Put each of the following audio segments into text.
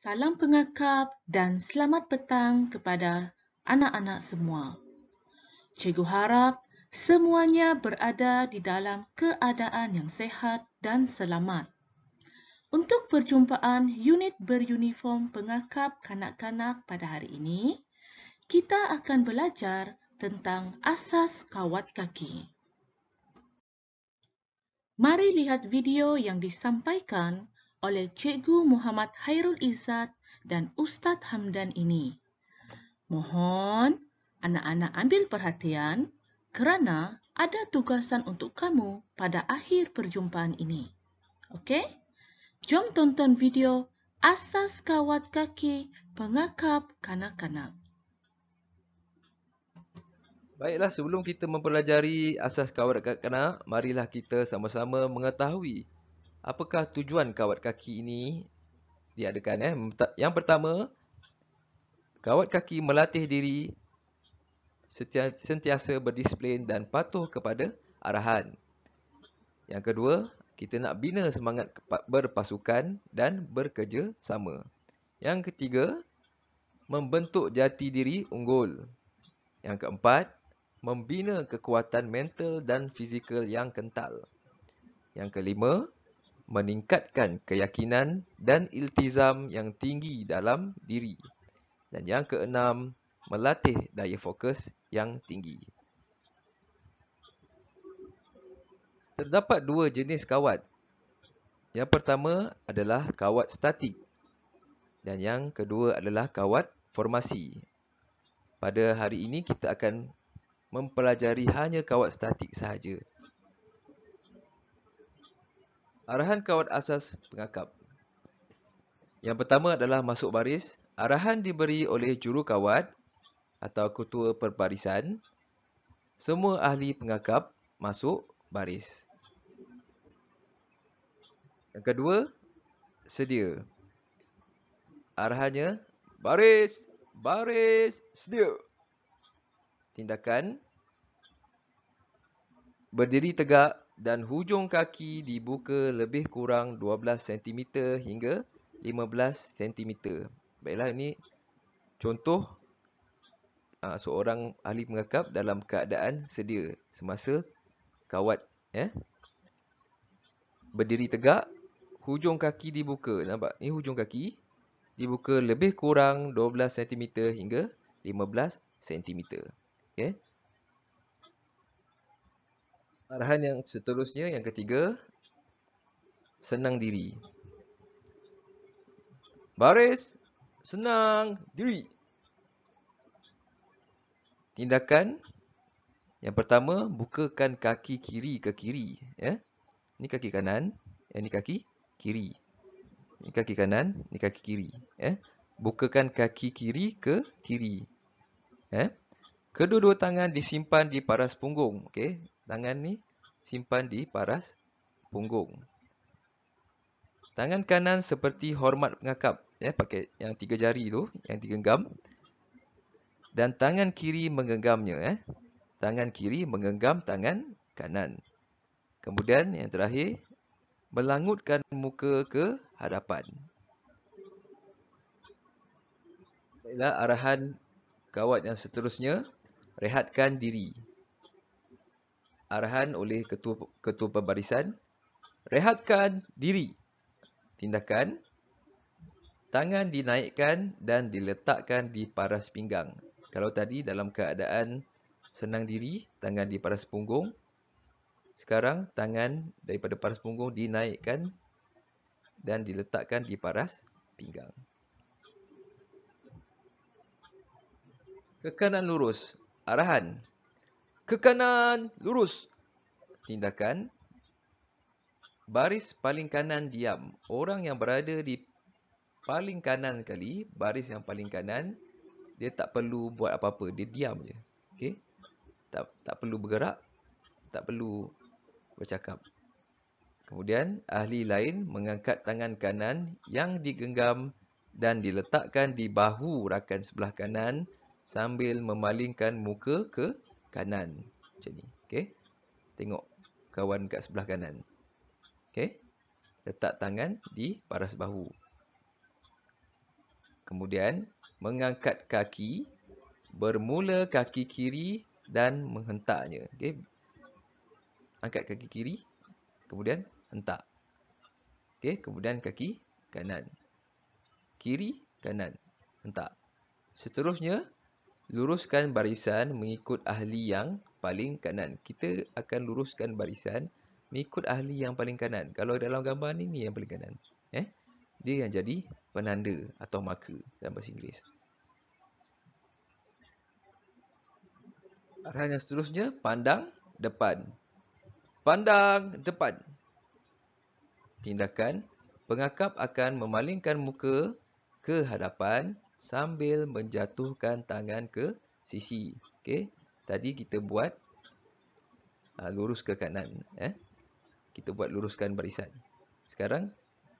Salam pengakap dan selamat petang kepada anak-anak semua. Cikgu harap semuanya berada di dalam keadaan yang sehat dan selamat. Untuk perjumpaan unit beruniform pengakap kanak-kanak pada hari ini, kita akan belajar tentang asas kawat kaki. Mari lihat video yang disampaikan oleh Cikgu Muhammad Hairul Izzat dan Ustaz Hamdan ini. Mohon anak-anak ambil perhatian kerana ada tugasan untuk kamu pada akhir perjumpaan ini. Okey? Jom tonton video Asas Kawat Kaki Pengakap Kanak-kanak. Baiklah, sebelum kita mempelajari asas kawat kanak-kanak, marilah kita sama-sama mengetahui apakah tujuan kawat kaki ini diadakan eh yang pertama kawat kaki melatih diri sentiasa berdisiplin dan patuh kepada arahan yang kedua kita nak bina semangat berpasukan dan bekerja sama. yang ketiga membentuk jati diri unggul yang keempat membina kekuatan mental dan fizikal yang kental yang kelima meningkatkan keyakinan dan iltizam yang tinggi dalam diri. Dan yang keenam, melatih daya fokus yang tinggi. Terdapat dua jenis kawat. Yang pertama adalah kawat statik dan yang kedua adalah kawat formasi. Pada hari ini kita akan mempelajari hanya kawat statik sahaja Arahan kawat asas pengakap Yang pertama adalah masuk baris. Arahan diberi oleh juru kawat atau ketua perbarisan. Semua ahli pengakap masuk baris. Yang kedua, sedia. Arahannya, baris, baris, sedia. Tindakan, berdiri tegak dan hujung kaki dibuka lebih kurang 12 cm hingga 15 cm. Baiklah, ini contoh uh, seorang ahli mengakap dalam keadaan sedia semasa kawat Ya, berdiri tegak, hujung kaki dibuka. Nampak? Ini hujung kaki dibuka lebih kurang 12 cm hingga 15 cm. Okay? arahan yang seterusnya yang ketiga senang diri baris senang diri tindakan yang pertama bukakan kaki kiri ke kiri ya ini kaki kanan ini ya, kaki kiri Ini kaki kanan ini kaki kiri ya bukakan kaki kiri ke kiri ya kedua-dua tangan disimpan di paras punggung okey tangan ni simpan di paras punggung. Tangan kanan seperti hormat mengakap, ya pakai yang tiga jari tu, yang digenggam. Dan tangan kiri menggenggamnya, ya. Tangan kiri menggenggam tangan kanan. Kemudian yang terakhir, melangutkan muka ke hadapan. Baiklah arahan kawat yang seterusnya, rehatkan diri arahan oleh ketua ketua pembarisan rehatkan diri tindakan tangan dinaikkan dan diletakkan di paras pinggang kalau tadi dalam keadaan senang diri tangan di paras punggung sekarang tangan daripada paras punggung dinaikkan dan diletakkan di paras pinggang ke kanan lurus arahan ke kanan, lurus. Tindakan. Baris paling kanan diam. Orang yang berada di paling kanan kali, baris yang paling kanan, dia tak perlu buat apa-apa. Dia diam je. Okay? Tak, tak perlu bergerak. Tak perlu bercakap. Kemudian, ahli lain mengangkat tangan kanan yang digenggam dan diletakkan di bahu rakan sebelah kanan sambil memalingkan muka ke kanan macam ni. Okey. Tengok kawan kat sebelah kanan. Okey. Letak tangan di paras bahu. Kemudian mengangkat kaki bermula kaki kiri dan menghentaknya. Okey. Angkat kaki kiri, kemudian hentak. Okey, kemudian kaki kanan. Kiri, kanan. Hentak. Seterusnya luruskan barisan mengikut ahli yang paling kanan. Kita akan luruskan barisan mengikut ahli yang paling kanan. Kalau dalam gambar ni, ni yang paling kanan. Eh? Dia yang jadi penanda atau marker dalam bahasa Inggeris. Arahan yang seterusnya, pandang depan. Pandang depan. Tindakan, pengakap akan memalingkan muka ke hadapan sambil menjatuhkan tangan ke sisi. Okey. Tadi kita buat uh, lurus ke kanan, eh. Kita buat luruskan barisan. Sekarang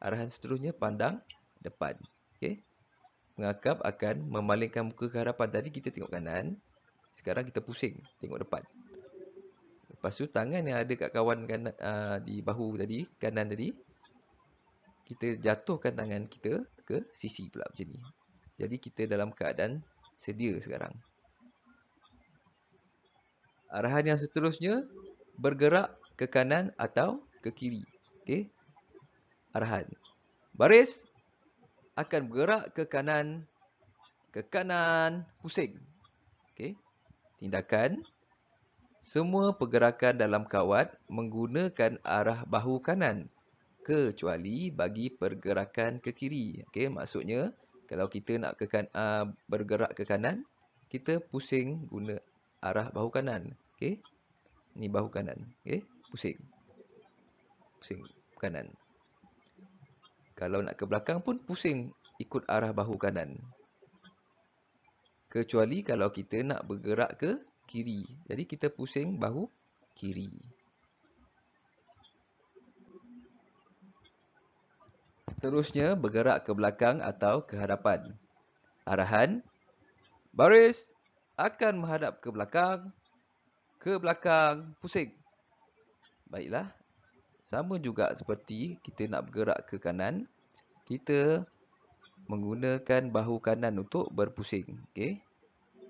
arahan seterusnya pandang depan. Okey. Mengakap akan memalingkan muka ke hadapan. Tadi kita tengok kanan. Sekarang kita pusing tengok depan. Lepas tu tangan yang ada kat kawan kanan uh, di bahu tadi, kanan tadi kita jatuhkan tangan kita ke sisi pula macam ni. Jadi kita dalam keadaan sedia sekarang. Arahan yang seterusnya bergerak ke kanan atau ke kiri. Okey. Arahan. Baris akan bergerak ke kanan ke kanan pusing. Okey. Tindakan semua pergerakan dalam kawat menggunakan arah bahu kanan kecuali bagi pergerakan ke kiri. Okey, maksudnya kalau kita nak ke kan, uh, bergerak ke kanan, kita pusing guna arah bahu kanan. Okey. Ni bahu kanan. Okey. Pusing. Pusing kanan. Kalau nak ke belakang pun pusing ikut arah bahu kanan. Kecuali kalau kita nak bergerak ke kiri. Jadi kita pusing bahu kiri. seterusnya bergerak ke belakang atau ke hadapan. Arahan, baris akan menghadap ke belakang, ke belakang, pusing. Baiklah, sama juga seperti kita nak bergerak ke kanan, kita menggunakan bahu kanan untuk berpusing. Okay?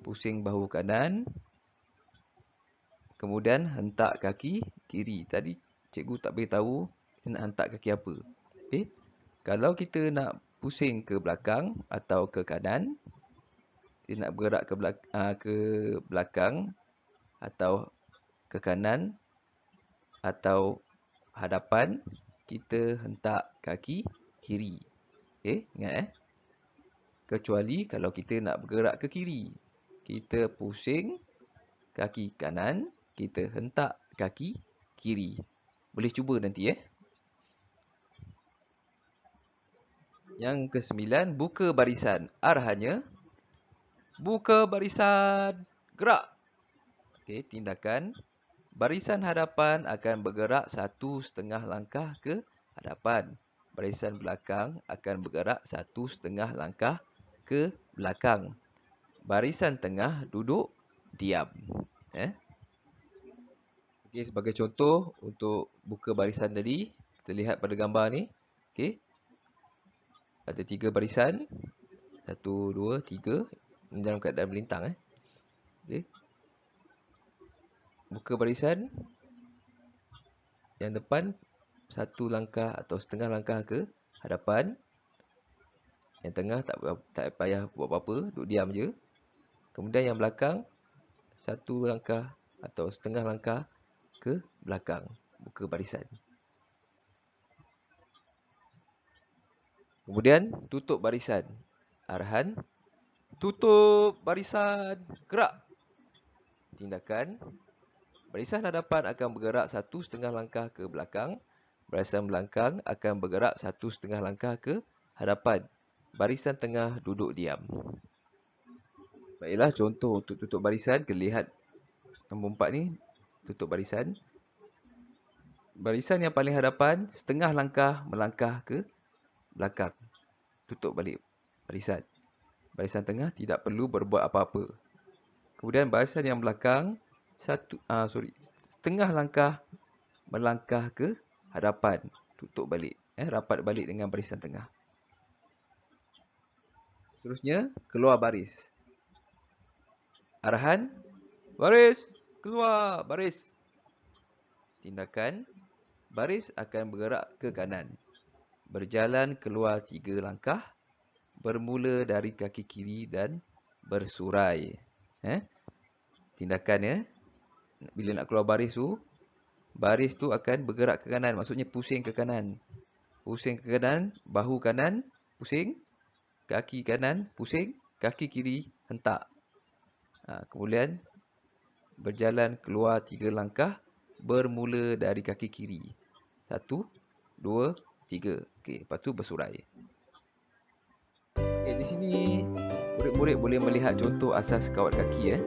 Pusing bahu kanan, kemudian hentak kaki kiri. Tadi cikgu tak beritahu nak hentak kaki apa. Okay? Kalau kita nak pusing ke belakang atau ke kanan, kita nak bergerak ke belakang, uh, ke belakang atau ke kanan atau hadapan, kita hentak kaki kiri. Okey, eh, ingat eh. Kecuali kalau kita nak bergerak ke kiri. Kita pusing kaki kanan, kita hentak kaki kiri. Boleh cuba nanti eh. Yang kesembilan, buka barisan. R hanya buka barisan gerak. Okey, tindakan barisan hadapan akan bergerak satu setengah langkah ke hadapan. Barisan belakang akan bergerak satu setengah langkah ke belakang. Barisan tengah duduk diam. Eh? Okey, sebagai contoh untuk buka barisan tadi, kita lihat pada gambar ni. Okey ada tiga barisan. Satu, dua, tiga. Ini dalam keadaan melintang. Eh. Okay. Buka barisan. Yang depan, satu langkah atau setengah langkah ke hadapan. Yang tengah tak, tak payah buat apa-apa, duduk diam je. Kemudian yang belakang, satu langkah atau setengah langkah ke belakang. Buka barisan. Buka barisan. Kemudian tutup barisan. Arhan tutup barisan. Gerak. Tindakan. Barisan hadapan akan bergerak satu setengah langkah ke belakang. Barisan belakang akan bergerak satu setengah langkah ke hadapan. Barisan tengah duduk diam. Baiklah, contoh untuk tutup barisan. Kita lihat nombor empat ni. Tutup barisan. Barisan yang paling hadapan setengah langkah melangkah ke belakang tutup balik barisan. Barisan tengah tidak perlu berbuat apa-apa. Kemudian barisan yang belakang satu ah uh, sorry setengah langkah melangkah ke hadapan tutup balik eh rapat balik dengan barisan tengah. Seterusnya keluar baris. Arahan baris keluar baris. Tindakan baris akan bergerak ke kanan berjalan keluar tiga langkah, bermula dari kaki kiri dan bersurai. Eh? Tindakan ya. Bila nak keluar baris tu, baris tu akan bergerak ke kanan. Maksudnya pusing ke kanan. Pusing ke kanan, bahu kanan, pusing. Kaki kanan, pusing. Kaki kiri, hentak. Ha, kemudian, berjalan keluar tiga langkah, bermula dari kaki kiri. Satu, dua, Tiga Okey Lepas tu bersurai Okey eh, di sini Murid-murid boleh melihat contoh asas kawat kaki eh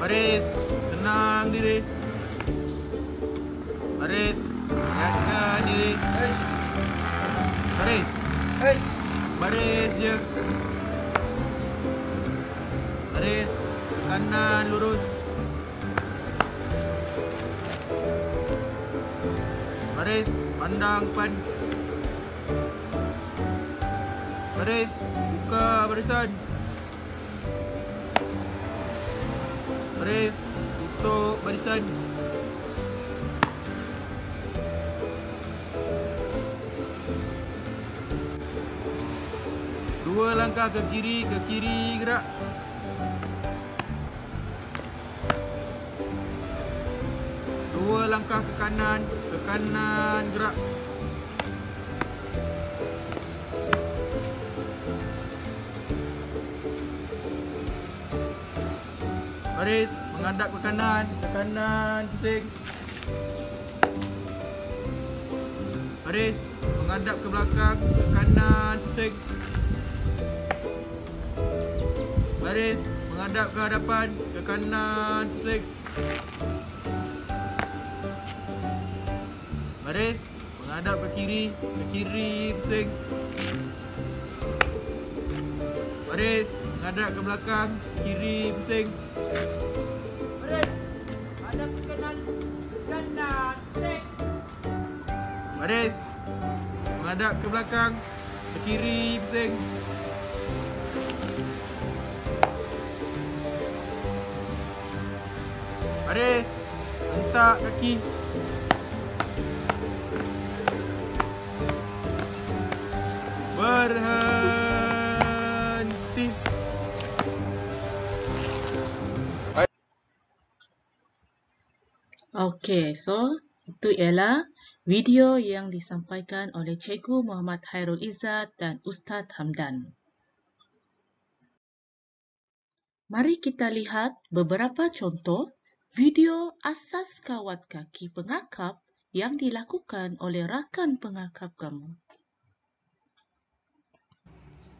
Baris Senang diri Baris Jaga diri Baris Baris Baris Baris je Baris Kanan lurus Haris, pandang pan. Haris, buka barisan. Haris, tutup barisan. Dua langkah ke kiri, ke kiri gerak. Dua langkah ke kanan, kanan gerak Baris mengadap ke kanan ke kanan pusing Baris mengadap ke belakang ke kanan pusing Baris mengadap ke hadapan ke kanan pusing Baris, menghadap ke kiri, ke kiri pusing. Baris, menghadap ke belakang, ke kiri pusing. Baris, hadap ke kanan, kanan pusing. Baris, menghadap ke belakang, ke kiri pusing. Baris, hentak kaki, berhenti. Okey, so itu ialah video yang disampaikan oleh Cikgu Muhammad Hairul Izzat dan Ustaz Hamdan. Mari kita lihat beberapa contoh video asas kawat kaki pengakap yang dilakukan oleh rakan pengakap kamu.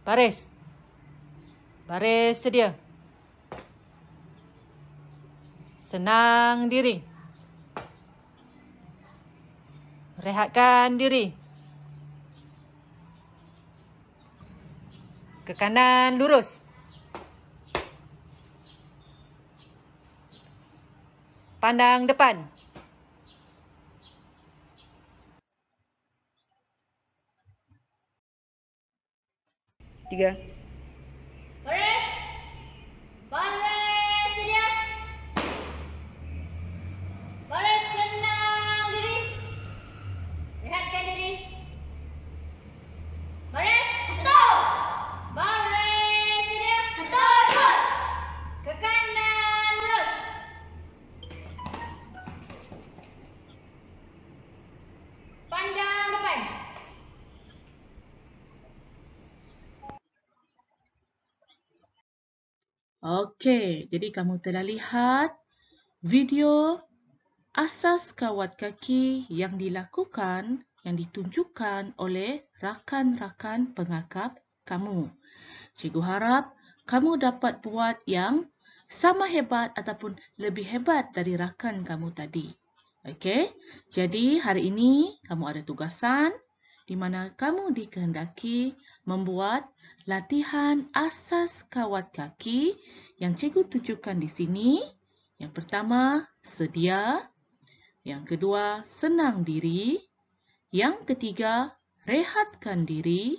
Baris. Baris sedia. Senang diri. Rehatkan diri. Ke kanan lurus. Pandang depan. tiga Okey, jadi kamu telah lihat video asas kawat kaki yang dilakukan, yang ditunjukkan oleh rakan-rakan pengakap kamu. Cikgu harap kamu dapat buat yang sama hebat ataupun lebih hebat dari rakan kamu tadi. Okey, jadi hari ini kamu ada tugasan di mana kamu dikehendaki membuat latihan asas kawat kaki yang cikgu tunjukkan di sini. Yang pertama, sedia. Yang kedua, senang diri. Yang ketiga, rehatkan diri.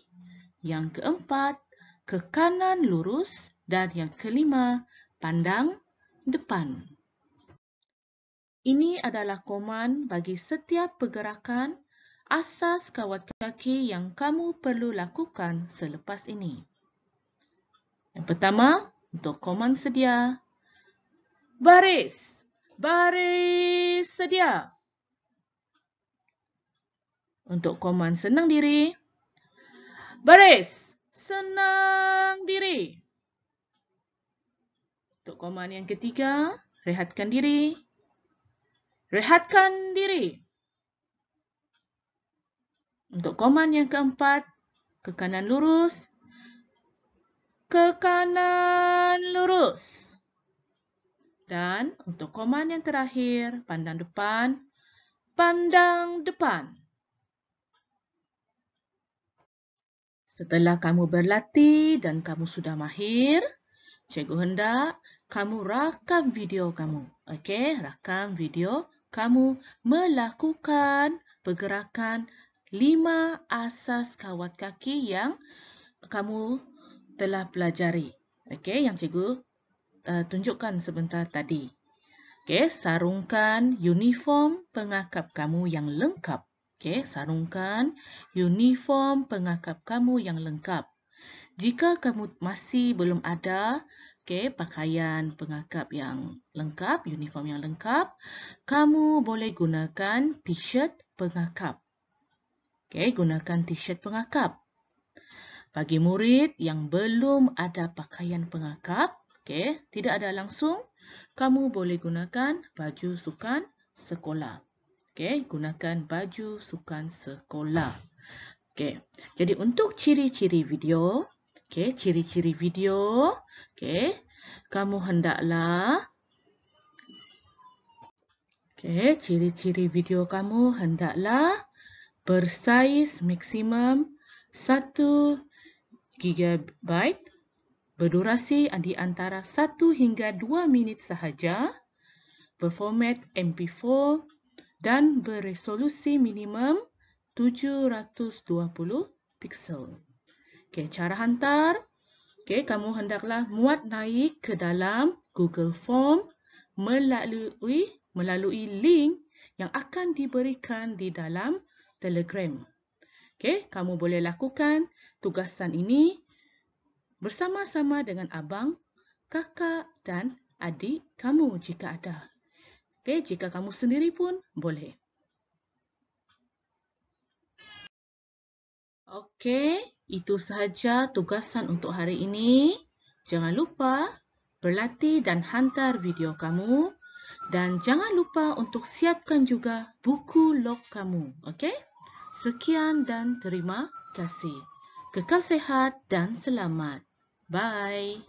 Yang keempat, ke kanan lurus. Dan yang kelima, pandang depan. Ini adalah komand bagi setiap pergerakan asas kawat kaki yang kamu perlu lakukan selepas ini. Yang pertama, untuk komand sedia. Baris! Baris sedia! Untuk komand senang diri. Baris! Senang diri! Untuk komand yang ketiga, rehatkan diri. Rehatkan diri! Rehatkan diri! Untuk komand yang keempat, ke kanan lurus. Ke kanan lurus. Dan untuk komand yang terakhir, pandang depan. Pandang depan. Setelah kamu berlatih dan kamu sudah mahir, cikgu hendak kamu rakam video kamu. Okey, rakam video kamu melakukan pergerakan lima asas kawat kaki yang kamu telah pelajari. Okey, yang cikgu uh, tunjukkan sebentar tadi. Okey, sarungkan uniform pengakap kamu yang lengkap. Okey, sarungkan uniform pengakap kamu yang lengkap. Jika kamu masih belum ada okey pakaian pengakap yang lengkap, uniform yang lengkap, kamu boleh gunakan t-shirt pengakap. Okay, gunakan t-shirt pengakap. Bagi murid yang belum ada pakaian pengakap, okay, tidak ada langsung, kamu boleh gunakan baju sukan sekolah. Okay, gunakan baju sukan sekolah. Okay, Jadi untuk ciri-ciri video, okay, ciri-ciri video, okay, kamu hendaklah okay, ciri-ciri video kamu hendaklah bersaiz maksimum 1 GB berdurasi di antara 1 hingga 2 minit sahaja berformat MP4 dan berresolusi minimum 720 pixel. Okey, cara hantar. Okey, kamu hendaklah muat naik ke dalam Google Form melalui melalui link yang akan diberikan di dalam Telegram. Okey, kamu boleh lakukan tugasan ini bersama-sama dengan abang, kakak dan adik kamu jika ada. Okey, jika kamu sendiri pun boleh. Okey, itu sahaja tugasan untuk hari ini. Jangan lupa berlatih dan hantar video kamu. Dan jangan lupa untuk siapkan juga buku log kamu. Okey? Sekian dan terima kasih. Kekal sehat dan selamat. Bye.